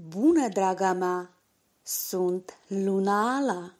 Bună, draga mea! Sunt Luna Ala!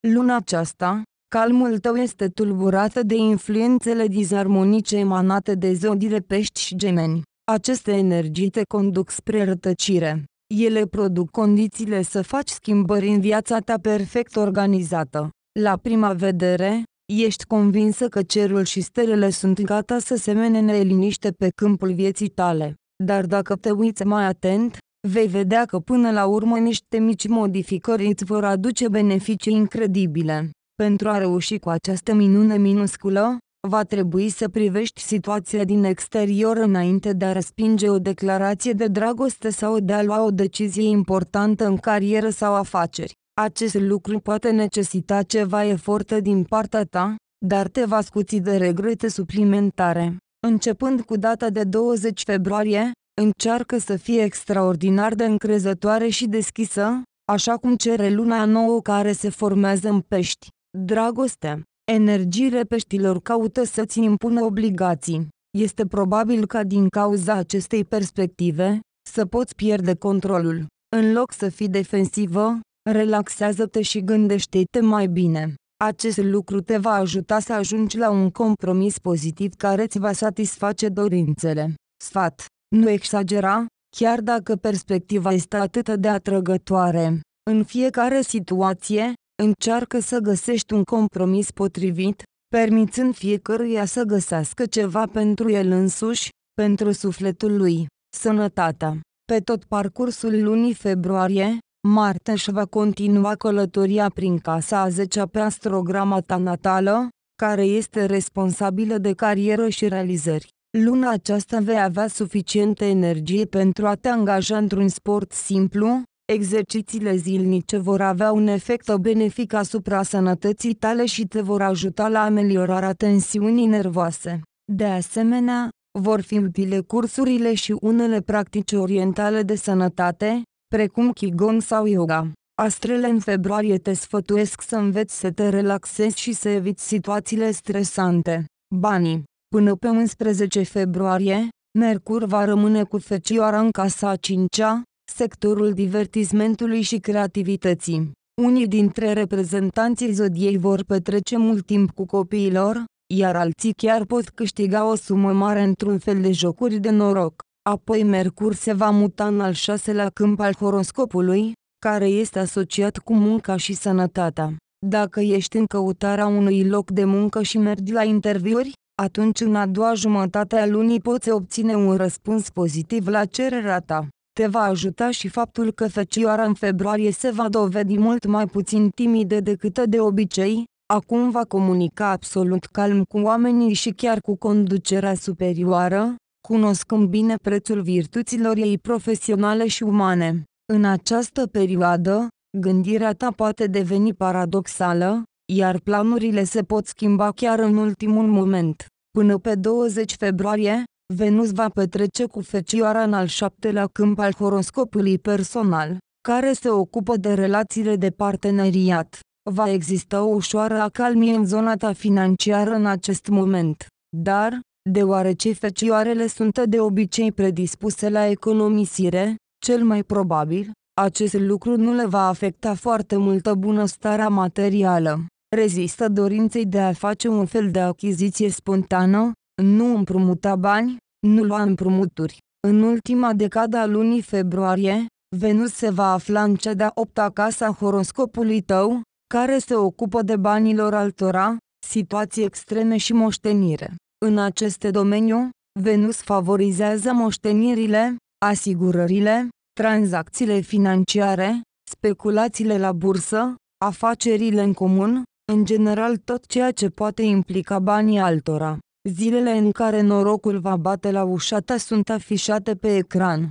Luna aceasta, calmul tău este tulburată de influențele disarmonice emanate de zodiile pești și gemeni. Aceste energii te conduc spre rătăcire. Ele produc condițiile să faci schimbări în viața ta perfect organizată. La prima vedere, Ești convinsă că cerul și stelele sunt gata să se menene liniște pe câmpul vieții tale, dar dacă te uiți mai atent, vei vedea că până la urmă niște mici modificări îți vor aduce beneficii incredibile. Pentru a reuși cu această minune minusculă, va trebui să privești situația din exterior înainte de a respinge o declarație de dragoste sau de a lua o decizie importantă în carieră sau afaceri. Acest lucru poate necesita ceva efort din partea ta, dar te va scuți de regrete suplimentare. Începând cu data de 20 februarie, încearcă să fie extraordinar de încrezătoare și deschisă, așa cum cere luna nouă care se formează în pești. Dragoste Energiile peștilor caută să-ți impună obligații. Este probabil ca din cauza acestei perspective, să poți pierde controlul. În loc să fii defensivă, Relaxează-te și gândește-te mai bine. Acest lucru te va ajuta să ajungi la un compromis pozitiv care îți va satisface dorințele. Sfat. Nu exagera, chiar dacă perspectiva este atât de atrăgătoare. În fiecare situație, încearcă să găsești un compromis potrivit, permițând fiecăruia să găsească ceva pentru el însuși, pentru sufletul lui. Sănătatea. Pe tot parcursul lunii februarie, Marta își va continua călătoria prin casa a 10-a pe astrograma ta natală, care este responsabilă de carieră și realizări. Luna aceasta vei avea suficientă energie pentru a te angaja într-un sport simplu, exercițiile zilnice vor avea un efect benefic asupra sănătății tale și te vor ajuta la ameliorarea tensiunii nervoase. De asemenea, vor fi utile cursurile și unele practici orientale de sănătate, precum Qigong sau yoga. Astrele în februarie te sfătuiesc să înveți să te relaxezi și să eviți situațiile stresante. Banii Până pe 11 februarie, Mercur va rămâne cu fecioara în casa a cincea, sectorul divertismentului și creativității. Unii dintre reprezentanții zodiei vor petrece mult timp cu copiilor, iar alții chiar pot câștiga o sumă mare într-un fel de jocuri de noroc. Apoi Mercur se va muta în al șaselea câmp al horoscopului, care este asociat cu munca și sănătatea. Dacă ești în căutarea unui loc de muncă și mergi la interviuri, atunci în a doua jumătate a lunii poți obține un răspuns pozitiv la cererea ta. Te va ajuta și faptul că fecioara în februarie se va dovedi mult mai puțin timidă decât de obicei, acum va comunica absolut calm cu oamenii și chiar cu conducerea superioară, cunoscând bine prețul virtuților ei profesionale și umane. În această perioadă, gândirea ta poate deveni paradoxală, iar planurile se pot schimba chiar în ultimul moment. Până pe 20 februarie, Venus va petrece cu Fecioara în al șaptelea câmp al horoscopului personal, care se ocupă de relațiile de parteneriat. Va exista o ușoară acalmie în zona ta financiară în acest moment, dar, Deoarece fecioarele sunt de obicei predispuse la economisire, cel mai probabil, acest lucru nu le va afecta foarte multă bunăstarea materială. Rezistă dorinței de a face un fel de achiziție spontană, nu împrumuta bani, nu lua împrumuturi. În ultima decada a lunii februarie, Venus se va afla în cea de-a opta casa horoscopului tău, care se ocupă de banilor altora, situații extreme și moștenire. În aceste domeniu, Venus favorizează moștenirile, asigurările, tranzacțiile financiare, speculațiile la bursă, afacerile în comun, în general tot ceea ce poate implica banii altora. Zilele în care norocul va bate la ușa ta sunt afișate pe ecran.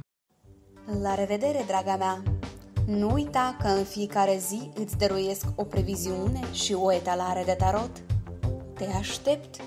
La revedere, draga mea! Nu uita că în fiecare zi îți dăruiesc o previziune și o etalare de tarot. Te aștept!